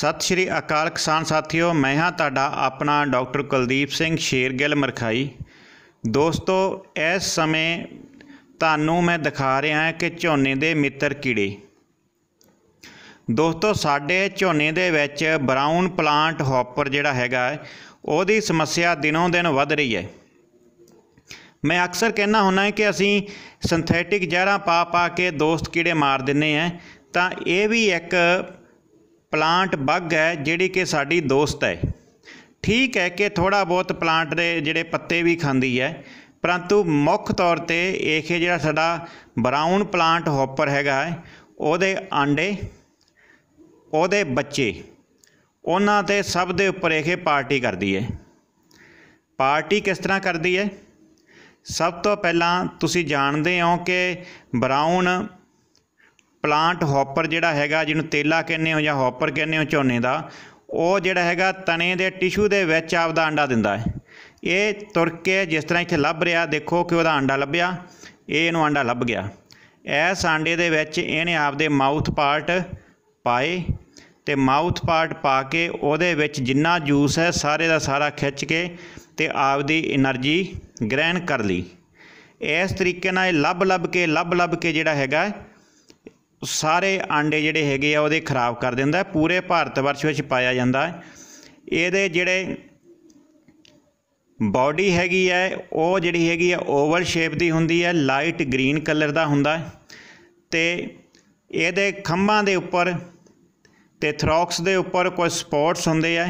ਸਤਿ ਸ਼੍ਰੀ ਅਕਾਲ ਕਿਸਾਨ ਸਾਥੀਓ ਮੈਂ ਹਾਂ ਤੁਹਾਡਾ ਆਪਣਾ ਡਾਕਟਰ ਕੁਲਦੀਪ ਸਿੰਘ ਸ਼ੇਰਗਿੱਲ ਮਰਖਾਈ ਦੋਸਤੋ ਇਸ ਸਮੇਂ ਤੁਹਾਨੂੰ ਮੈਂ ਦਿਖਾ ਰਿਹਾ ਹਾਂ ਕਿ ਝੋਨੇ ਦੇ ਮਿੱਤਰ ਕੀੜੇ ਦੋਸਤੋ ਸਾਡੇ ਝੋਨੇ ਦੇ ਵਿੱਚ ਬਰਾਊਨ ਪਲਾਂਟ ਹੌਪਰ ਜਿਹੜਾ ਹੈਗਾ ਉਹਦੀ ਸਮੱਸਿਆ ਦਿਨੋਂ ਦਿਨ ਵੱਧ ਰਹੀ ਹੈ ਮੈਂ ਅਕਸਰ ਕਹਿਣਾ ਹੁੰਦਾ ਕਿ ਅਸੀਂ ਸਿੰਥੈਟਿਕ ਜ਼ਹਿਰਾਂ ਪਾ ਪਾ ਕੇ ਦੋਸਤ ਕੀੜੇ ਮਾਰ ਦਿੰਨੇ ਆ ਤਾਂ ਇਹ ਵੀ ਇੱਕ ਪਲਾਂਟ ਬੱਗ ਹੈ ਜਿਹੜੀ ਕਿ ਸਾਡੀ ਦੋਸਤ ਹੈ ਠੀਕ ਹੈ ਕਿ ਥੋੜਾ ਬਹੁਤ ਪਲਾਂਟ ਦੇ ਜਿਹੜੇ ਪੱਤੇ ਵੀ ਖਾਂਦੀ ਹੈ ਪਰੰਤੂ ਮੁੱਖ ਤੌਰ ਤੇ ਇਹ ਜਿਹੜਾ ਸਾਡਾ ਬਰਾਊਨ ਪਲਾਂਟ ਹੌਪਰ ਹੈਗਾ ਉਹਦੇ ਆਂਡੇ ਉਹਦੇ ਬੱਚੇ ਉਹਨਾਂ ਤੇ ਸਭ ਦੇ ਉੱਪਰ ਇਹ ਪਾਰਟੀ ਕਰਦੀ ਹੈ ਪਾਰਟੀ ਕਿਸ ਤਰ੍ਹਾਂ ਕਰਦੀ ਹੈ ਸਭ ਤੋਂ ਪਹਿਲਾਂ ਤੁਸੀਂ ਜਾਣਦੇ ਹੋ ਕਿ ਬਰਾਊਨ ਪਲਾਂਟ ਹੌਪਰ ਜਿਹੜਾ ਹੈਗਾ ਜਿਹਨੂੰ ਤੇਲਾ ਕਹਿੰਦੇ ਹੋ ਜਾਂ ਹੌਪਰ ਕਹਿੰਦੇ ਹੋ ਝੋਨੇ ਦਾ ਉਹ ਜਿਹੜਾ ਹੈਗਾ ਤਣੇ ਦੇ ਟਿਸ਼ੂ ਦੇ ਵਿੱਚ ਆਪਦਾ ਅੰਡਾ ਦਿੰਦਾ ਹੈ ਇਹ ਤੁਰ ਕੇ ਜਿਸ ਤਰ੍ਹਾਂ ਇੱਥੇ ਲੱਭ ਰਿਹਾ ਦੇਖੋ ਕਿ ਉਹਦਾ ਅੰਡਾ ਲੱਭਿਆ ਇਹ ਇਹਨੂੰ ਅੰਡਾ ਲੱਭ ਗਿਆ ਇਸ ਆਂਡੇ ਦੇ ਵਿੱਚ ਇਹਨੇ ਆਪਦੇ ਮਾਊਥ ਪਾਰਟ ਪਾਏ ਤੇ ਮਾਊਥ ਪਾਰਟ ਪਾ ਕੇ ਉਹਦੇ ਵਿੱਚ ਜਿੰਨਾ ਜੂਸ ਹੈ ਸਾਰੇ ਦਾ ਸਾਰਾ ਖਿੱਚ ਕੇ ਤੇ ਆਪਦੀ એનર્ਜੀ ਗ੍ਰਹਿਣ ਕਰ ਲਈ ਇਸ ਤਰੀਕੇ ਨਾਲ ਲੱਭ ਲੱਭ ਕੇ ਲੱਭ ਲੱਭ ਕੇ ਜਿਹੜਾ ਹੈਗਾ ਸਾਰੇ ਆਂਡੇ ਜਿਹੜੇ ਹੈਗੇ ਆ ਉਹਦੇ ਖਰਾਬ ਕਰ ਦਿੰਦਾ ਪੂਰੇ ਭਾਰਤ ਵਰਸ਼ ਵਿੱਚ ਪਾਇਆ ਜਾਂਦਾ ਇਹਦੇ ਜਿਹੜੇ ਬਾਡੀ ਹੈਗੀ ਹੈ ਉਹ ਜਿਹੜੀ ਹੈਗੀ ਹੈ ਓਵਲ ਸ਼ੇਪ ਦੀ ਹੁੰਦੀ ਹੈ ਲਾਈਟ ਗ੍ਰੀਨ ਕਲਰ ਦਾ ਹੁੰਦਾ ਤੇ ਇਹਦੇ ਖੰਭਾਂ ਦੇ ਉੱਪਰ ਤੇ ਥਰੌਕਸ ਦੇ ਉੱਪਰ ਕੁਝ ਸਪੌਟਸ ਹੁੰਦੇ ਆ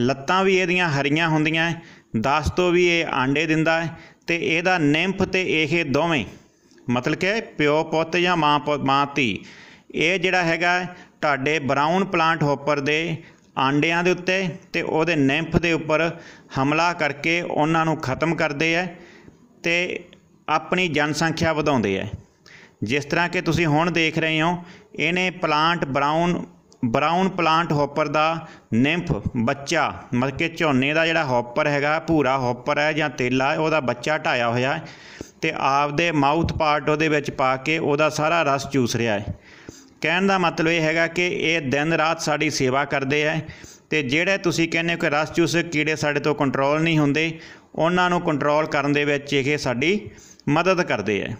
ਲੱਤਾਂ ਵੀ ਇਹਦੀਆਂ ਹਰੀਆਂ ਹੁੰਦੀਆਂ 10 ਤੋਂ ਵੀ ਇਹ ਆਂਡੇ ਦਿੰਦਾ ਤੇ ਇਹਦਾ ਨਿੰਫ ਤੇ ਇਹੇ ਦੋਵੇਂ ਮਤਲਬ ਕਿ ਪਿਓ ਪੁੱਤ ਜਾਂ ਮਾਂ ਮਾਂ ਧੀ ਇਹ ਜਿਹੜਾ ਹੈਗਾ ਤੁਹਾਡੇ ਬਰਾਊਨ ਪਲਾਂਟ ਹੋਪਰ ਦੇ ਆਂਡਿਆਂ ਦੇ ਉੱਤੇ ਤੇ ਉਹਦੇ ਨਿੰਫ ਦੇ ਉੱਪਰ ਹਮਲਾ ਕਰਕੇ ਉਹਨਾਂ ਨੂੰ ਖਤਮ ਕਰਦੇ ਐ ਤੇ ਆਪਣੀ ਜਨਸੰਖਿਆ ਵਧਾਉਂਦੇ ਐ ਜਿਸ ਤਰ੍ਹਾਂ ਕਿ ਤੁਸੀਂ ਹੁਣ ਦੇਖ ਰਹੇ ਹੋ ਇਹਨੇ plant brown brown plant hopper ਦਾ ਨਿੰਫ ਬੱਚਾ ਮਤਲਬ ਕਿ ਝੋਨੇ ਦਾ ਜਿਹੜਾ ਹੋਪਰ ਹੈਗਾ ਭੂਰਾ ਹੋਪਰ ਹੈ ਜਾਂ ਤੇਲਾ ਉਹਦਾ ਬੱਚਾ ਢਾਇਆ ਹੋਇਆ ਤੇ ਆਪਦੇ ਮਾਊਥ ਪਾਰਟ ਉਹਦੇ ਵਿੱਚ ਪਾ ਕੇ ਉਹਦਾ ਸਾਰਾ ਰਸ ਚੂਸ ਰਿਹਾ ਹੈ ਕਹਿਣ ਦਾ ਮਤਲਬ ਇਹ ਹੈਗਾ ਕਿ ਇਹ ਦਿਨ ਰਾਤ ਸਾਡੀ ਸੇਵਾ ਕਰਦੇ ਆ ਤੇ ਜਿਹੜੇ ਤੁਸੀਂ ਕਹਿੰਦੇ ਹੋ ਕਿ ਰਸ ਚੂਸ ਕੀੜੇ ਸਾਡੇ ਤੋਂ ਕੰਟਰੋਲ ਨਹੀਂ ਹੁੰਦੇ ਉਹਨਾਂ ਨੂੰ ਕੰਟਰੋਲ ਕਰਨ ਦੇ ਵਿੱਚ ਇਹ ਸਾਡੀ ਮਦਦ ਕਰਦੇ ਆ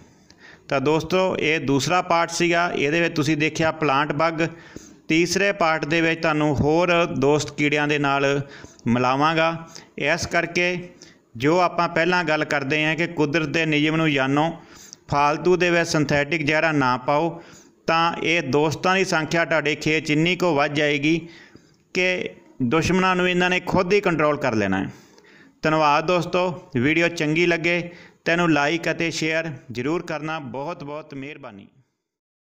ਤਾਂ ਦੋਸਤੋ ਇਹ ਦੂਸਰਾ ਪਾਰਟ ਸੀਗਾ ਇਹਦੇ ਵਿੱਚ ਤੁਸੀਂ ਦੇਖਿਆ ਪਲਾਂਟ ਬੱਗ ਤੀਸਰੇ ਪਾਰਟ ਦੇ ਵਿੱਚ ਤੁਹਾਨੂੰ ਹੋਰ ਦੋਸਤ ਕੀੜਿਆਂ ਦੇ ਨਾਲ ਮਿਲਾਵਾਂਗਾ ਇਸ ਕਰਕੇ ਜੋ ਆਪਾਂ ਪਹਿਲਾਂ ਗੱਲ ਕਰਦੇ ਆਂ ਕਿ ਕੁਦਰਤ ਦੇ ਨਿਯਮ ਨੂੰ ਜਾਣੋ ਫਾਲਤੂ ਦੇ ਵਿੱਚ ਸਿੰਥੈਟਿਕ ਜ਼ਹਿਰਾ ਨਾ ਪਾਓ ਤਾਂ ਇਹ ਦੋਸਤਾਂ ਦੀ ਸੰਖਿਆ ਤੁਹਾਡੇ ਖੇਚ ਇੰਨੀ ਕੋ ਵੱਧ ਜਾਏਗੀ ਕਿ ਦੁਸ਼ਮਣਾਂ ਨੂੰ ਇਹਨਾਂ ਨੇ ਖੁਦ ਹੀ ਕੰਟਰੋਲ ਕਰ ਲੈਣਾ ਹੈ ਧੰਨਵਾਦ ਦੋਸਤੋ ਵੀਡੀਓ ਚੰਗੀ ਲੱਗੇ ਤੈਨੂੰ ਲਾਈਕ ਅਤੇ ਸ਼ੇਅਰ ਜ਼ਰੂਰ ਕਰਨਾ ਬਹੁਤ ਬਹੁਤ ਮਿਹਰਬਾਨੀ